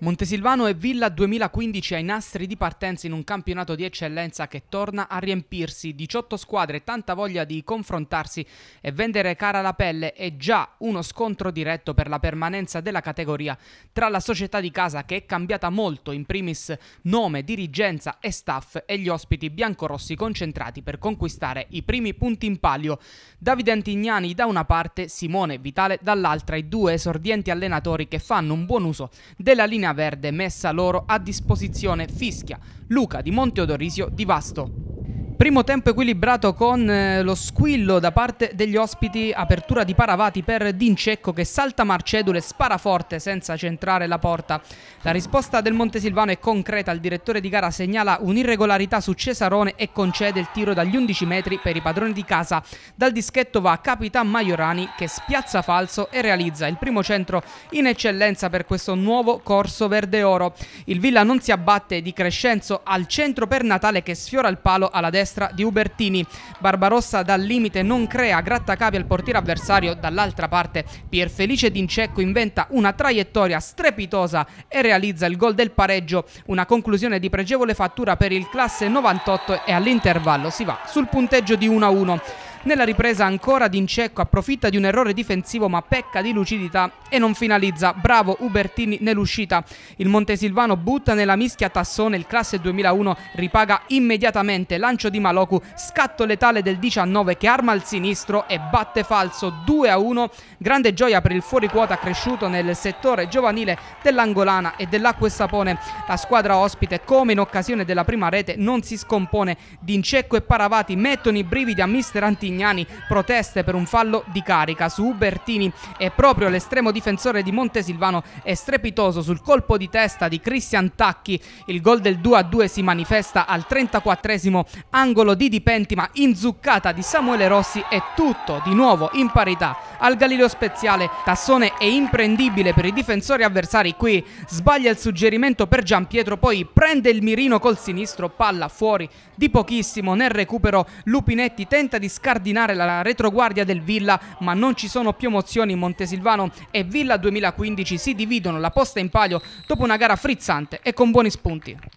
Montesilvano e Villa 2015 ai nastri di partenza in un campionato di eccellenza che torna a riempirsi. 18 squadre, tanta voglia di confrontarsi e vendere cara la pelle è già uno scontro diretto per la permanenza della categoria tra la società di casa che è cambiata molto, in primis nome, dirigenza e staff e gli ospiti biancorossi concentrati per conquistare i primi punti in palio. Davide Antignani da una parte, Simone Vitale dall'altra, i due esordienti allenatori che fanno un buon uso della linea Colina Verde messa loro a disposizione fischia. Luca di Monteodorisio di Vasto. Primo tempo equilibrato con eh, lo squillo da parte degli ospiti, apertura di Paravati per Dincecco che salta Marcedule, spara forte senza centrare la porta. La risposta del Montesilvano è concreta, il direttore di gara segnala un'irregolarità su Cesarone e concede il tiro dagli 11 metri per i padroni di casa. Dal dischetto va Capitan Maiorani che spiazza falso e realizza il primo centro in eccellenza per questo nuovo corso verde-oro. Il Villa non si abbatte di Crescenzo al centro per Natale che sfiora il palo alla destra destra di Ubertini. Barbarossa dal limite non crea grattacapi al portiere avversario, dall'altra parte Pier Felice D'Incecco inventa una traiettoria strepitosa e realizza il gol del pareggio, una conclusione di pregevole fattura per il classe 98 e all'intervallo si va sul punteggio di 1-1. Nella ripresa ancora D'Incecco approfitta di un errore difensivo ma pecca di lucidità e non finalizza. Bravo Ubertini nell'uscita. Il Montesilvano butta nella mischia Tassone, il classe 2001 ripaga immediatamente. Lancio di Maloku, scatto letale del 19 che arma al sinistro e batte falso 2 a 1. Grande gioia per il fuoriquota cresciuto nel settore giovanile dell'Angolana e dell'Acque Sapone. La squadra ospite, come in occasione della prima rete, non si scompone. D'Incecco e Paravati mettono i brividi a mister Antigno Bignani proteste per un fallo di carica su Ubertini e proprio l'estremo difensore di Montesilvano è strepitoso sul colpo di testa di Cristian Tacchi. Il gol del 2-2 si manifesta al 34esimo angolo di Dipenti ma inzuccata di Samuele Rossi e tutto di nuovo in parità. Al Galileo Speziale Tassone è imprendibile per i difensori avversari qui, sbaglia il suggerimento per Gian Pietro, poi prende il mirino col sinistro, palla fuori di pochissimo nel recupero Lupinetti tenta di scardinare scardinare la retroguardia del Villa, ma non ci sono più emozioni. Montesilvano e Villa 2015 si dividono la posta in palio dopo una gara frizzante e con buoni spunti.